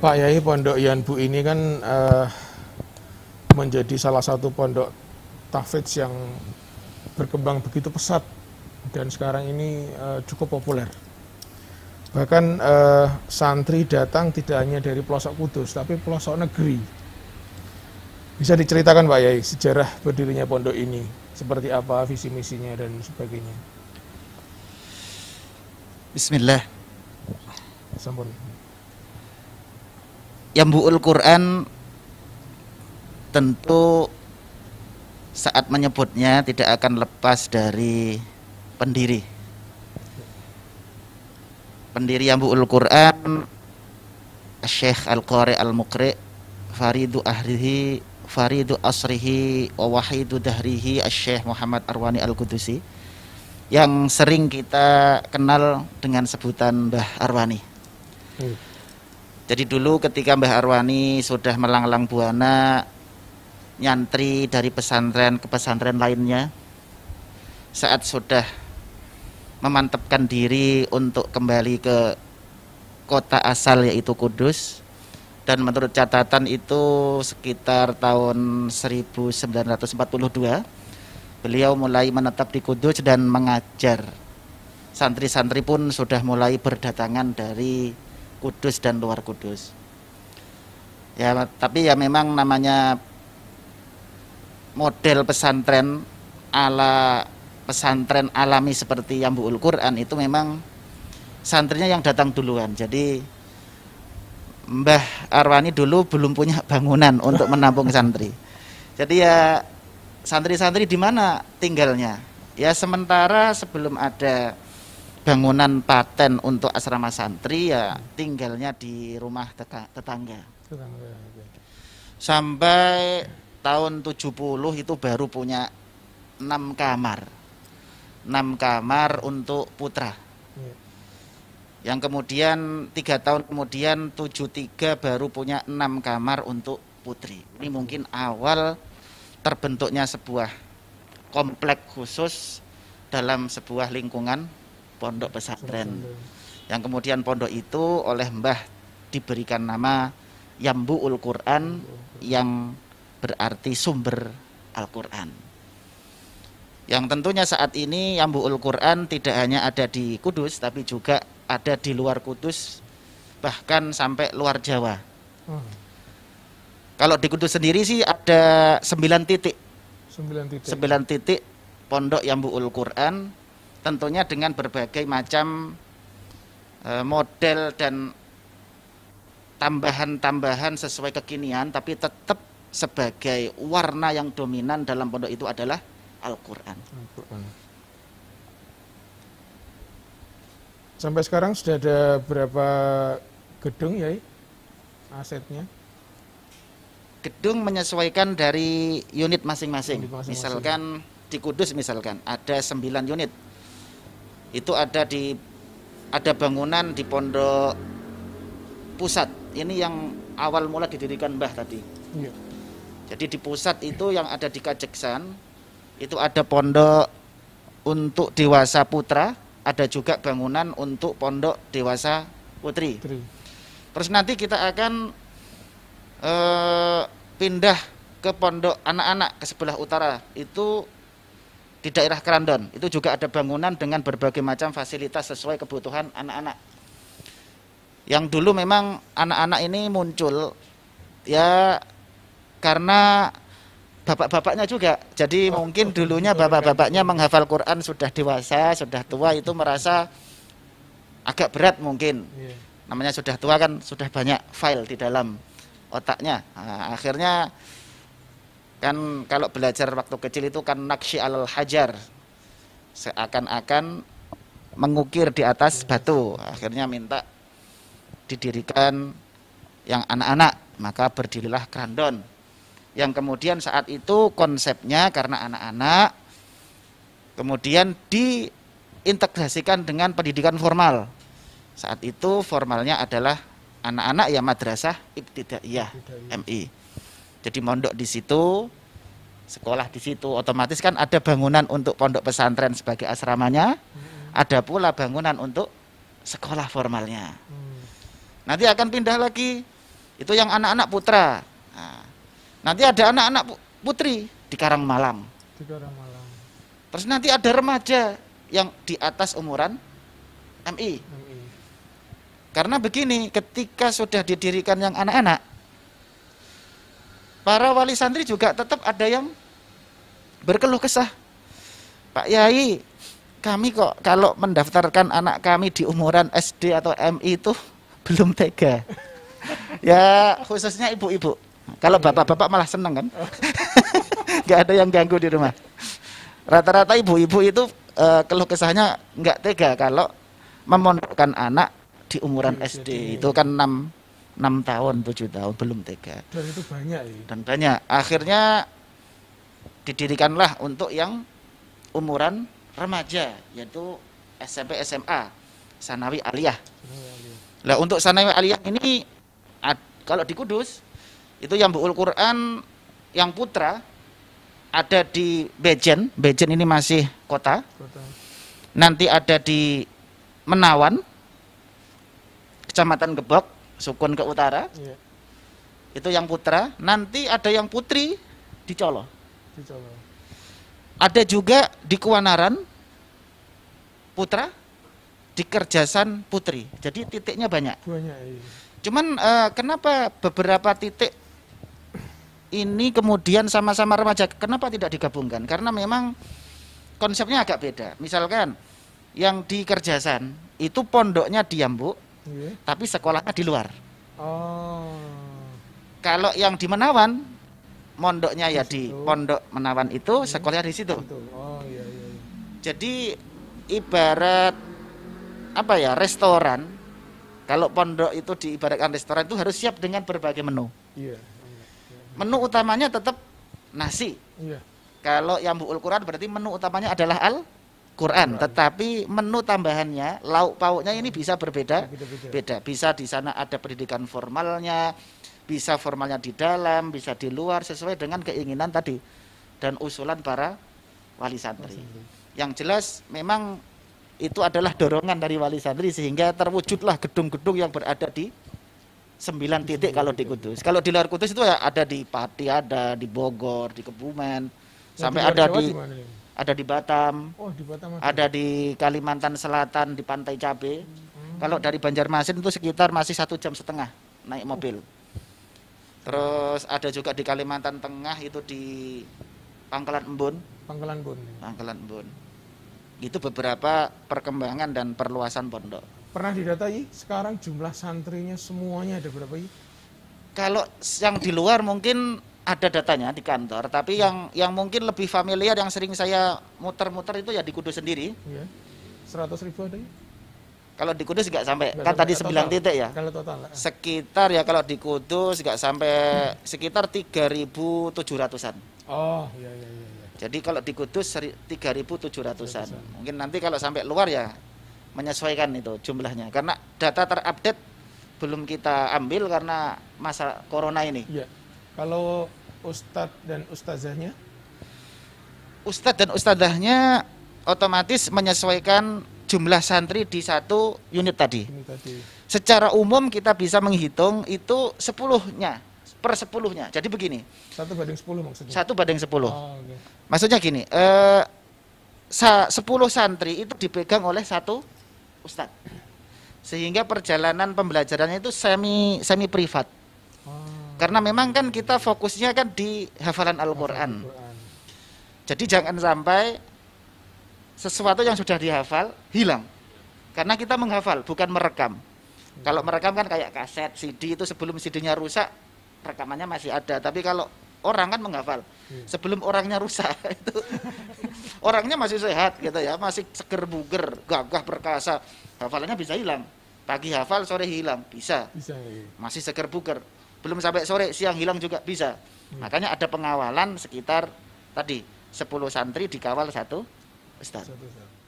Pak Yai Pondok Yanbu ini kan uh, menjadi salah satu pondok tafidz yang berkembang begitu pesat dan sekarang ini uh, cukup populer. Bahkan uh, santri datang tidak hanya dari pelosok kudus, tapi pelosok negeri. Bisa diceritakan Pak Yai sejarah berdirinya pondok ini, seperti apa visi misinya dan sebagainya. Bismillah. Sampun buul Quran tentu saat menyebutnya tidak akan lepas dari pendiri. Pendiri buul Quran Syekh Al-Qari al Mukri Faridu Ahrihi Faridu Asrihi wa Wahidu Dahrihi Syekh Muhammad Arwani Al-Qudusi yang sering kita kenal dengan sebutan Mbah Arwani. Hmm jadi dulu ketika Mbah Arwani sudah melanglang buana nyantri dari pesantren ke pesantren lainnya, saat sudah memantapkan diri untuk kembali ke kota asal yaitu Kudus dan menurut catatan itu sekitar tahun 1942 beliau mulai menetap di Kudus dan mengajar santri-santri pun sudah mulai berdatangan dari kudus dan luar kudus. Ya, tapi ya memang namanya model pesantren ala pesantren alami seperti buul Quran itu memang santrinya yang datang duluan. Jadi Mbah Arwani dulu belum punya bangunan untuk menampung santri. Jadi ya santri-santri di mana tinggalnya? Ya sementara sebelum ada bangunan paten untuk asrama santri ya tinggalnya di rumah tetangga. Sampai tahun 70 itu baru punya 6 kamar. 6 kamar untuk putra. Iya. Yang kemudian tiga tahun kemudian 73 baru punya 6 kamar untuk putri. Ini mungkin awal terbentuknya sebuah komplek khusus dalam sebuah lingkungan pondok pesantren. Yang kemudian pondok itu oleh Mbah diberikan nama Yambuul Quran yang berarti sumber Al-Quran. Yang tentunya saat ini Yambuul Quran tidak hanya ada di Kudus tapi juga ada di luar Kudus bahkan sampai luar Jawa. Hmm. Kalau di Kudus sendiri sih ada sembilan titik. sembilan titik. 9 titik pondok Yambuul Quran tentunya dengan berbagai macam e, model dan tambahan-tambahan sesuai kekinian tapi tetap sebagai warna yang dominan dalam pondok itu adalah Al-Qur'an. Al Sampai sekarang sudah ada berapa gedung ya asetnya? Gedung menyesuaikan dari unit masing-masing. Misalkan di Kudus misalkan ada 9 unit itu ada di ada bangunan di pondok pusat ini yang awal mula didirikan Mbah tadi ya. jadi di pusat itu yang ada di Kajeksan itu ada pondok untuk dewasa putra ada juga bangunan untuk pondok dewasa putri, terus nanti kita akan eh, pindah ke pondok anak-anak ke sebelah utara itu di daerah Krandon itu juga ada bangunan dengan berbagai macam fasilitas sesuai kebutuhan anak-anak. Yang dulu memang anak-anak ini muncul ya karena bapak-bapaknya juga. Jadi oh, mungkin dulunya bapak-bapaknya menghafal Quran sudah dewasa, sudah tua itu merasa agak berat mungkin. Iya. Namanya sudah tua kan sudah banyak file di dalam otaknya. Nah, akhirnya kan kalau belajar waktu kecil itu kan naksi alal hajar seakan-akan mengukir di atas batu akhirnya minta didirikan yang anak-anak maka berdirilah kandon yang kemudian saat itu konsepnya karena anak-anak kemudian diintegrasikan dengan pendidikan formal saat itu formalnya adalah anak-anak ya madrasah ibtidaiyah MI jadi mondok di situ, sekolah di situ, otomatis kan ada bangunan untuk pondok pesantren sebagai asramanya, hmm. ada pula bangunan untuk sekolah formalnya. Hmm. Nanti akan pindah lagi, itu yang anak-anak putra. Nah, nanti ada anak-anak putri di Karangmalang. Di Malam. Terus nanti ada remaja yang di atas umuran MI. MI. Karena begini, ketika sudah didirikan yang anak-anak, para wali santri juga tetap ada yang berkeluh kesah. Pak Yai, kami kok kalau mendaftarkan anak kami di umuran SD atau MI itu belum tega. ya khususnya ibu-ibu. Kalau bapak-bapak malah seneng kan. Gak ada yang ganggu di rumah. Rata-rata ibu-ibu itu Uh, keluh kesahnya nggak tega kalau memondokkan anak di umuran SD itu kan 6 enam tahun, tujuh tahun, belum tega. Dan itu banyak ya? Dan banyak. Akhirnya didirikanlah untuk yang umuran remaja, yaitu SMP, SMA, Sanawi Aliyah. Nah untuk Sanawi Aliyah ini, kalau di Kudus, itu yang buul Quran, yang putra, ada di Bejen, Bejen ini masih kota. kota. Nanti ada di Menawan, Kecamatan Gebok, sukun ke utara. yeah. Itu yang putra. Nanti ada yang putri di Colo. Ada juga di Kuanaran putra, di Kerjasan putri. Jadi titiknya banyak. Banyak. Iya. Cuman uh, kenapa beberapa titik ini kemudian sama-sama remaja kenapa tidak digabungkan? Karena memang konsepnya agak beda. Misalkan yang di Kerjasan itu pondoknya diam, Bu yeah. tapi sekolahnya di luar. Oh. Kalau yang di Menawan, mondoknya ya di ya situ. di Pondok Menawan itu, yeah. sekolahnya di situ. Oh, yeah, yeah. Iya. Jadi ibarat apa ya restoran, kalau pondok itu diibaratkan restoran itu harus siap dengan berbagai menu. Iya. Yeah. Menu utamanya tetap nasi. Iya. Kalau yang buul Quran berarti menu utamanya adalah al Quran, tetapi menu tambahannya, lauk pauknya ini bisa berbeda. Beda. Bisa di sana ada pendidikan formalnya, bisa formalnya di dalam, bisa di luar sesuai dengan keinginan tadi dan usulan para wali santri. Yang jelas memang itu adalah dorongan dari wali santri sehingga terwujudlah gedung-gedung yang berada di sembilan titik kalau di Kudus. Kalau di luar Kudus itu ya ada di Pati, ada di Bogor, di Kebumen, sampai ada di ada di Batam, oh, di Batam ada. ada di Kalimantan Selatan di Pantai Cabe. Hmm. Kalau dari Banjarmasin itu sekitar masih satu jam setengah naik oh. mobil. Oh. Terus ada juga di Kalimantan Tengah itu di Pangkalan Embun. Pangkalan Embun. Pangkalan Embun. Itu beberapa perkembangan dan perluasan pondok. Pernah didatai sekarang jumlah santrinya semuanya ada berapa? Kalau yang di luar mungkin ada datanya di kantor, tapi yang yang mungkin lebih familiar yang sering saya muter-muter itu ya di Kudus sendiri. Iya. 100 ribu ada ya? Kalau di Kudus nggak sampai, kan tadi 9 total, titik ya? Kalau total. Sekitar ya kalau di Kudus nggak sampai hmm. sekitar 3.700-an. Oh, iya, iya iya iya. Jadi kalau di Kudus 3.700-an. Mungkin nanti kalau sampai luar ya menyesuaikan itu jumlahnya karena data terupdate belum kita ambil karena masa corona ini. Iya. Kalau ustadz dan ustazahnya? Ustadz dan ustazahnya otomatis menyesuaikan jumlah santri di satu unit tadi. Unit tadi. Secara umum kita bisa menghitung itu sepuluhnya per sepuluhnya. Jadi begini. Satu banding sepuluh maksudnya. Satu banding sepuluh. Oh, okay. Maksudnya gini, eh, sepuluh santri itu dipegang oleh satu ustadz, sehingga perjalanan pembelajarannya itu semi semi privat. Oh. Karena memang kan kita fokusnya kan di hafalan Al-Qur'an. Jadi jangan sampai sesuatu yang sudah dihafal hilang. Karena kita menghafal bukan merekam. Kalau merekam kan kayak kaset, CD itu sebelum CD-nya rusak rekamannya masih ada. Tapi kalau orang kan menghafal. Hmm. Sebelum orangnya rusak itu orangnya masih sehat gitu ya, masih seger buger, gagah perkasa. Hafalannya bisa hilang. Pagi hafal, sore hilang, bisa. bisa ya. Masih seger buger belum sampai sore siang hilang juga bisa hmm. makanya ada pengawalan sekitar tadi 10 santri dikawal satu ustadz